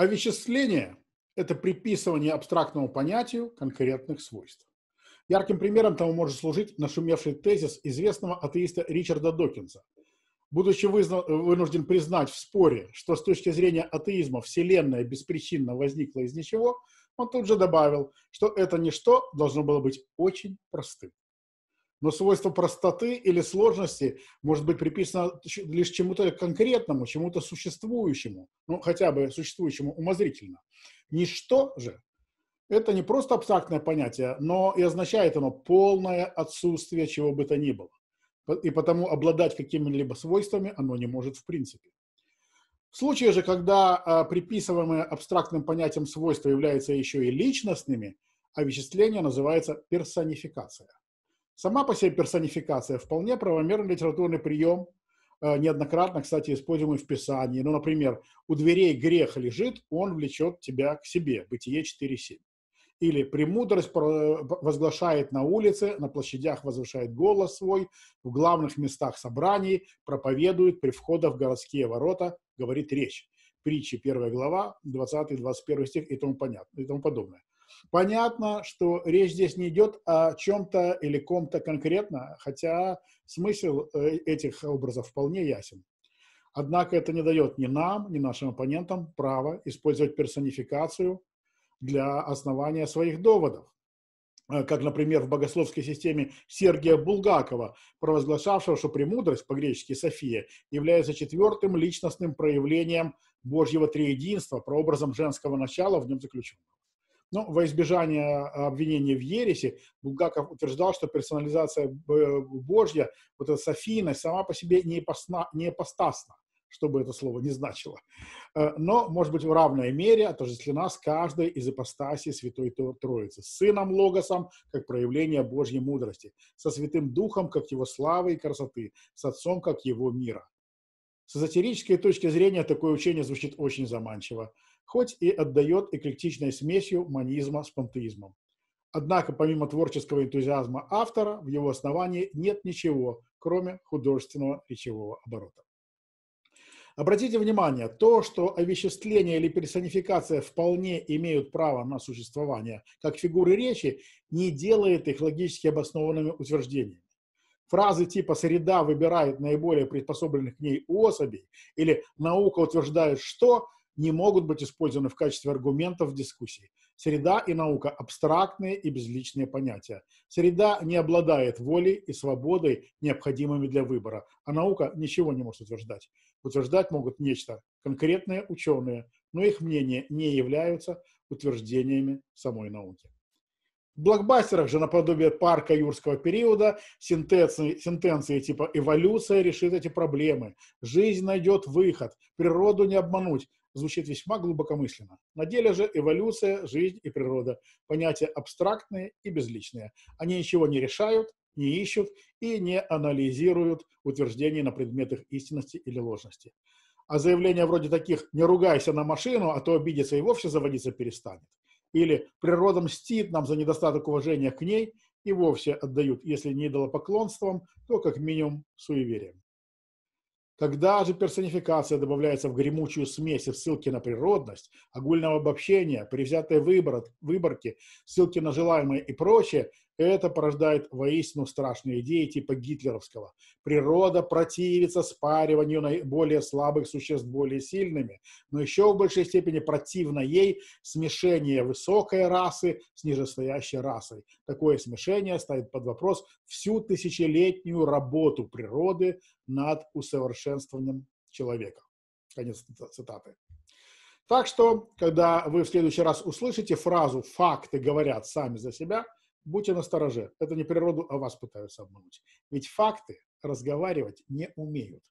Овеществление – это приписывание абстрактному понятию конкретных свойств. Ярким примером тому может служить нашумевший тезис известного атеиста Ричарда Докинза. Будучи вынужден признать в споре, что с точки зрения атеизма Вселенная беспричинно возникла из ничего, он тут же добавил, что это ничто должно было быть очень простым но свойство простоты или сложности может быть приписано лишь чему-то конкретному, чему-то существующему, ну, хотя бы существующему умозрительно. Ничто же – это не просто абстрактное понятие, но и означает оно полное отсутствие чего бы то ни было. И потому обладать какими-либо свойствами оно не может в принципе. В случае же, когда а, приписываемые абстрактным понятиям свойства являются еще и личностными, а овеществление называется персонификация. Сама по себе персонификация вполне правомерный литературный прием, э, неоднократно, кстати, используемый в Писании. Ну, например, «У дверей грех лежит, он влечет тебя к себе» Бытие 4.7. Или «Премудрость возглашает на улице, на площадях возвышает голос свой, в главных местах собраний проповедует при входах в городские ворота, говорит речь». Притчи, 1 глава, 20-21 стих и тому, понятно, и тому подобное. Понятно, что речь здесь не идет о чем-то или ком-то конкретно, хотя смысл э, этих образов вполне ясен. Однако это не дает ни нам, ни нашим оппонентам права использовать персонификацию для основания своих доводов. Э, как, например, в богословской системе Сергия Булгакова, провозглашавшего, что премудрость, по-гречески София, является четвертым личностным проявлением Божьего триединства, прообразом женского начала в нем заключенного. Но ну, во избежание а, обвинения в ересе Булгаков утверждал, что персонализация Божья, вот эта софийность, сама по себе не, посна, постасна, что бы это слово не значило, э, но, может быть, в равной мере отождествлена с каждой из ипостасей Святой Троицы, с Сыном Логосом, как проявление Божьей мудрости, со Святым Духом, как его славы и красоты, с Отцом, как его мира. С эзотерической точки зрения такое учение звучит очень заманчиво хоть и отдает эклектичной смесью манизма с пантеизмом. Однако помимо творческого энтузиазма автора, в его основании нет ничего, кроме художественного речевого оборота. Обратите внимание, то, что овеществление или персонификация вполне имеют право на существование как фигуры речи, не делает их логически обоснованными утверждениями. Фразы типа «среда выбирает наиболее приспособленных к ней особей» или «наука утверждает что» не могут быть использованы в качестве аргументов в дискуссии. Среда и наука – абстрактные и безличные понятия. Среда не обладает волей и свободой, необходимыми для выбора, а наука ничего не может утверждать. Утверждать могут нечто конкретные ученые, но их мнения не являются утверждениями самой науки. В блокбастерах же наподобие парка юрского периода сентенции, сентенции типа «эволюция решит эти проблемы», «жизнь найдет выход», «природу не обмануть» звучит весьма глубокомысленно. На деле же эволюция, жизнь и природа – понятия абстрактные и безличные. Они ничего не решают, не ищут и не анализируют утверждений на предмет их истинности или ложности. А заявления вроде таких «не ругайся на машину, а то обидится и вовсе заводиться перестанет» или «природа мстит нам за недостаток уважения к ней» и вовсе отдают, если не идолопоклонством, то как минимум суеверием. Когда же персонификация добавляется в гремучую смесь и ссылки на природность, огульного обобщения, превзятые выбор, выборки, ссылки на желаемые и прочее, это порождает воистину страшные идеи типа гитлеровского. Природа противится спариванию более слабых существ более сильными, но еще в большей степени противно ей смешение высокой расы с нижестоящей расой. Такое смешение ставит под вопрос всю тысячелетнюю работу природы над усовершенствованием человека. Конец цитаты. Так что, когда вы в следующий раз услышите фразу «факты говорят сами за себя», будьте настороже, это не природу, а вас пытаются обмануть. Ведь факты разговаривать не умеют.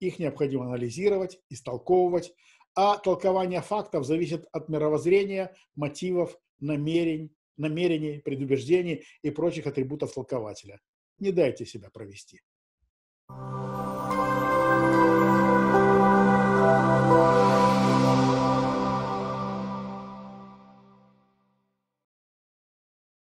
Их необходимо анализировать, истолковывать, а толкование фактов зависит от мировоззрения, мотивов, намерений, намерений, предубеждений и прочих атрибутов толкователя. Не дайте себя провести.